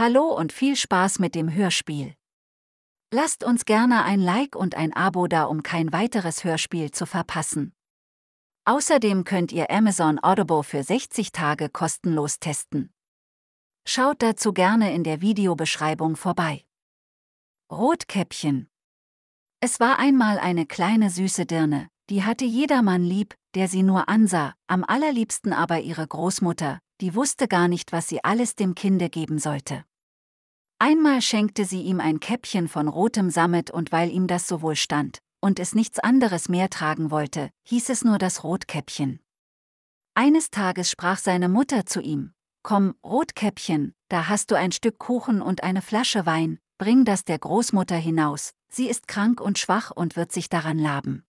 Hallo und viel Spaß mit dem Hörspiel. Lasst uns gerne ein Like und ein Abo da, um kein weiteres Hörspiel zu verpassen. Außerdem könnt ihr Amazon Audible für 60 Tage kostenlos testen. Schaut dazu gerne in der Videobeschreibung vorbei. Rotkäppchen. Es war einmal eine kleine süße Dirne, die hatte jedermann lieb, der sie nur ansah, am allerliebsten aber ihre Großmutter, die wusste gar nicht, was sie alles dem Kinde geben sollte. Einmal schenkte sie ihm ein Käppchen von rotem Sammet und weil ihm das so wohl stand und es nichts anderes mehr tragen wollte, hieß es nur das Rotkäppchen. Eines Tages sprach seine Mutter zu ihm, Komm, Rotkäppchen, da hast du ein Stück Kuchen und eine Flasche Wein, bring das der Großmutter hinaus, sie ist krank und schwach und wird sich daran laben.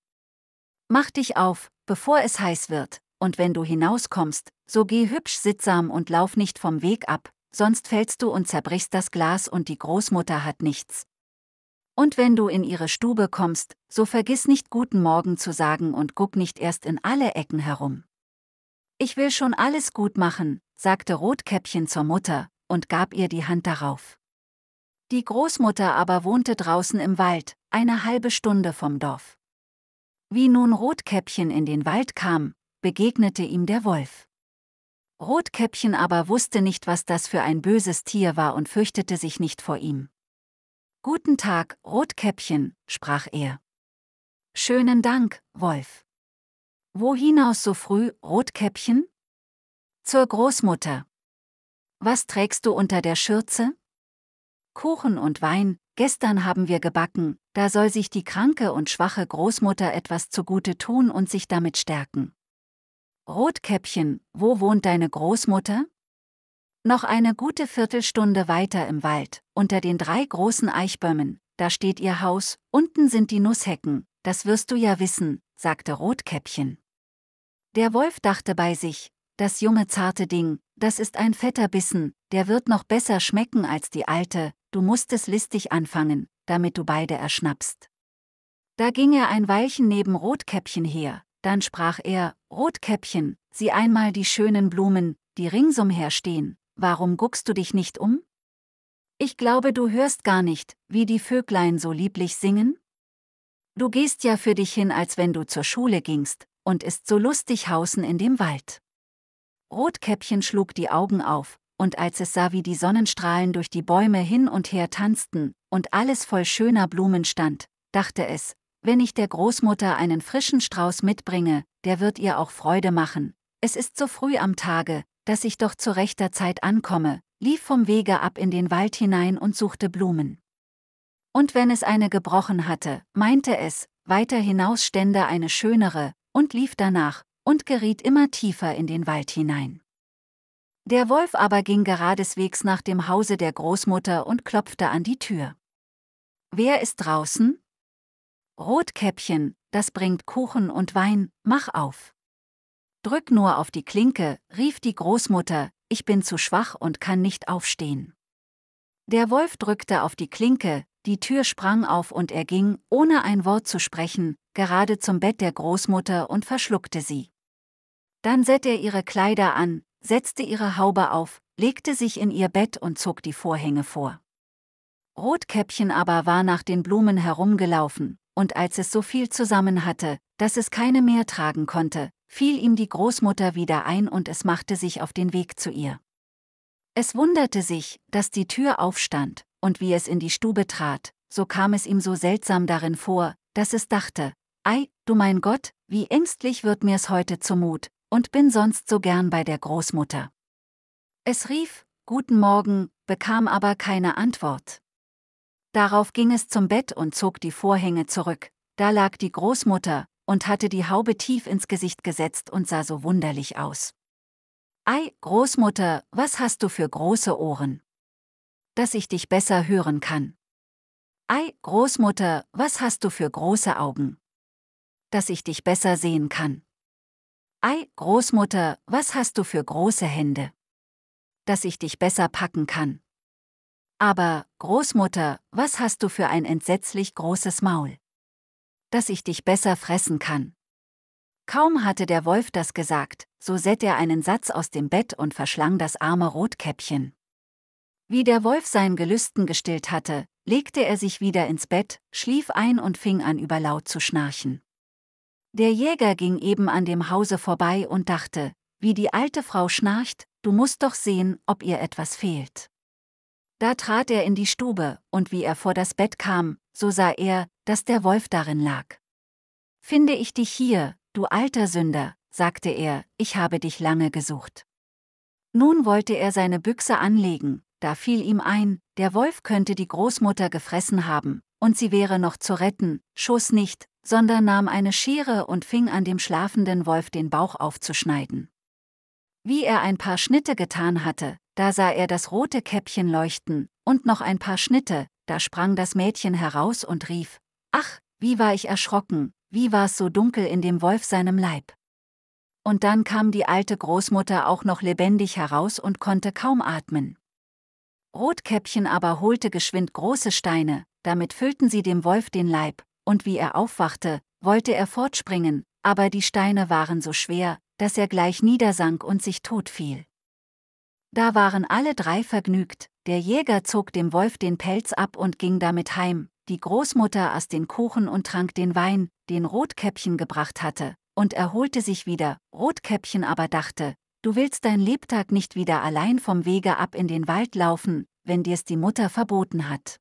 Mach dich auf, bevor es heiß wird, und wenn du hinauskommst, so geh hübsch sittsam und lauf nicht vom Weg ab, sonst fällst du und zerbrichst das Glas und die Großmutter hat nichts. Und wenn du in ihre Stube kommst, so vergiss nicht guten Morgen zu sagen und guck nicht erst in alle Ecken herum. Ich will schon alles gut machen, sagte Rotkäppchen zur Mutter und gab ihr die Hand darauf. Die Großmutter aber wohnte draußen im Wald, eine halbe Stunde vom Dorf. Wie nun Rotkäppchen in den Wald kam, begegnete ihm der Wolf. Rotkäppchen aber wusste nicht, was das für ein böses Tier war und fürchtete sich nicht vor ihm. Guten Tag, Rotkäppchen, sprach er. Schönen Dank, Wolf. Wo hinaus so früh, Rotkäppchen? Zur Großmutter. Was trägst du unter der Schürze? Kuchen und Wein, gestern haben wir gebacken, da soll sich die kranke und schwache Großmutter etwas zugute tun und sich damit stärken. Rotkäppchen, wo wohnt deine Großmutter? Noch eine gute Viertelstunde weiter im Wald, unter den drei großen Eichbäumen, da steht ihr Haus, unten sind die Nusshecken, das wirst du ja wissen, sagte Rotkäppchen. Der Wolf dachte bei sich, das junge zarte Ding, das ist ein fetter Bissen, der wird noch besser schmecken als die alte, du musst es listig anfangen, damit du beide erschnappst. Da ging er ein Weilchen neben Rotkäppchen her, dann sprach er, Rotkäppchen, sieh einmal die schönen Blumen, die ringsumher stehen, warum guckst du dich nicht um? Ich glaube, du hörst gar nicht, wie die Vöglein so lieblich singen? Du gehst ja für dich hin, als wenn du zur Schule gingst, und ist so lustig hausen in dem Wald. Rotkäppchen schlug die Augen auf, und als es sah, wie die Sonnenstrahlen durch die Bäume hin und her tanzten und alles voll schöner Blumen stand, dachte es, wenn ich der Großmutter einen frischen Strauß mitbringe, der wird ihr auch Freude machen. Es ist so früh am Tage, dass ich doch zu rechter Zeit ankomme, lief vom Wege ab in den Wald hinein und suchte Blumen. Und wenn es eine gebrochen hatte, meinte es, weiter hinaus stände eine schönere, und lief danach, und geriet immer tiefer in den Wald hinein. Der Wolf aber ging geradeswegs nach dem Hause der Großmutter und klopfte an die Tür. Wer ist draußen? Rotkäppchen, das bringt Kuchen und Wein, mach auf. Drück nur auf die Klinke, rief die Großmutter, ich bin zu schwach und kann nicht aufstehen. Der Wolf drückte auf die Klinke, die Tür sprang auf und er ging, ohne ein Wort zu sprechen, gerade zum Bett der Großmutter und verschluckte sie. Dann setzte er ihre Kleider an, setzte ihre Haube auf, legte sich in ihr Bett und zog die Vorhänge vor. Rotkäppchen aber war nach den Blumen herumgelaufen, und als es so viel zusammen hatte, dass es keine mehr tragen konnte, fiel ihm die Großmutter wieder ein und es machte sich auf den Weg zu ihr. Es wunderte sich, dass die Tür aufstand, und wie es in die Stube trat, so kam es ihm so seltsam darin vor, dass es dachte, Ei, du mein Gott, wie ängstlich wird mir's heute zumut, und bin sonst so gern bei der Großmutter. Es rief, Guten Morgen, bekam aber keine Antwort. Darauf ging es zum Bett und zog die Vorhänge zurück. Da lag die Großmutter und hatte die Haube tief ins Gesicht gesetzt und sah so wunderlich aus. Ei, Großmutter, was hast du für große Ohren? Dass ich dich besser hören kann. Ei, Großmutter, was hast du für große Augen? Dass ich dich besser sehen kann. Ei, Großmutter, was hast du für große Hände? Dass ich dich besser packen kann. Aber, Großmutter, was hast du für ein entsetzlich großes Maul? Dass ich dich besser fressen kann. Kaum hatte der Wolf das gesagt, so sät er einen Satz aus dem Bett und verschlang das arme Rotkäppchen. Wie der Wolf sein Gelüsten gestillt hatte, legte er sich wieder ins Bett, schlief ein und fing an überlaut zu schnarchen. Der Jäger ging eben an dem Hause vorbei und dachte, wie die alte Frau schnarcht, du musst doch sehen, ob ihr etwas fehlt. Da trat er in die Stube, und wie er vor das Bett kam, so sah er, dass der Wolf darin lag. Finde ich dich hier, du alter Sünder, sagte er, ich habe dich lange gesucht. Nun wollte er seine Büchse anlegen, da fiel ihm ein, der Wolf könnte die Großmutter gefressen haben, und sie wäre noch zu retten, schoß nicht, sondern nahm eine Schere und fing an dem schlafenden Wolf den Bauch aufzuschneiden. Wie er ein paar Schnitte getan hatte, da sah er das rote Käppchen leuchten, und noch ein paar Schnitte, da sprang das Mädchen heraus und rief, Ach, wie war ich erschrocken, wie war's so dunkel in dem Wolf seinem Leib. Und dann kam die alte Großmutter auch noch lebendig heraus und konnte kaum atmen. Rotkäppchen aber holte geschwind große Steine, damit füllten sie dem Wolf den Leib, und wie er aufwachte, wollte er fortspringen, aber die Steine waren so schwer, dass er gleich niedersank und sich tot fiel. Da waren alle drei vergnügt, der Jäger zog dem Wolf den Pelz ab und ging damit heim, die Großmutter aß den Kuchen und trank den Wein, den Rotkäppchen gebracht hatte, und erholte sich wieder, Rotkäppchen aber dachte, du willst dein Lebtag nicht wieder allein vom Wege ab in den Wald laufen, wenn dir's die Mutter verboten hat.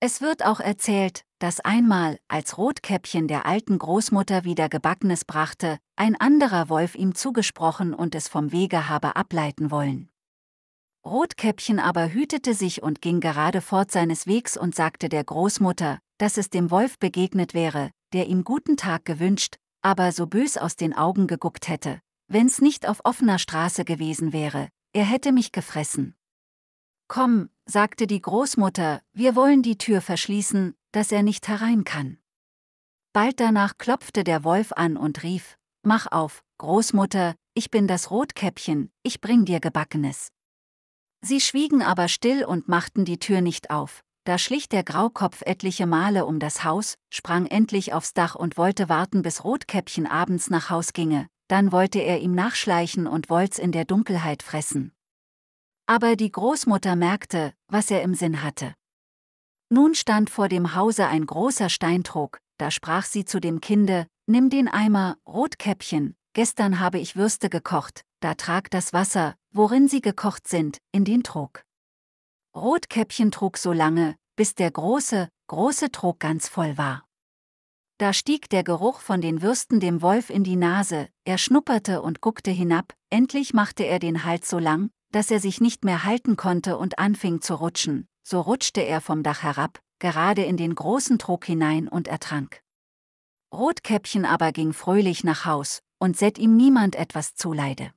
Es wird auch erzählt, dass einmal, als Rotkäppchen der alten Großmutter wieder Gebackenes brachte, ein anderer Wolf ihm zugesprochen und es vom Wege habe ableiten wollen. Rotkäppchen aber hütete sich und ging gerade fort seines Wegs und sagte der Großmutter, dass es dem Wolf begegnet wäre, der ihm guten Tag gewünscht, aber so bös aus den Augen geguckt hätte, wenn's nicht auf offener Straße gewesen wäre, er hätte mich gefressen. Komm, sagte die Großmutter, wir wollen die Tür verschließen, dass er nicht herein kann. Bald danach klopfte der Wolf an und rief, Mach auf, Großmutter, ich bin das Rotkäppchen, ich bring dir Gebackenes. Sie schwiegen aber still und machten die Tür nicht auf, da schlich der Graukopf etliche Male um das Haus, sprang endlich aufs Dach und wollte warten, bis Rotkäppchen abends nach Haus ginge, dann wollte er ihm nachschleichen und wollt's in der Dunkelheit fressen. Aber die Großmutter merkte, was er im Sinn hatte. Nun stand vor dem Hause ein großer Steintrog, da sprach sie zu dem Kinde, Nimm den Eimer, Rotkäppchen, gestern habe ich Würste gekocht, da trag das Wasser, worin sie gekocht sind, in den Trog. Rotkäppchen trug so lange, bis der große, große Trog ganz voll war. Da stieg der Geruch von den Würsten dem Wolf in die Nase, er schnupperte und guckte hinab, endlich machte er den Hals so lang, dass er sich nicht mehr halten konnte und anfing zu rutschen, so rutschte er vom Dach herab, gerade in den großen Trog hinein und ertrank. Rotkäppchen aber ging fröhlich nach Haus, und set ihm niemand etwas zuleide.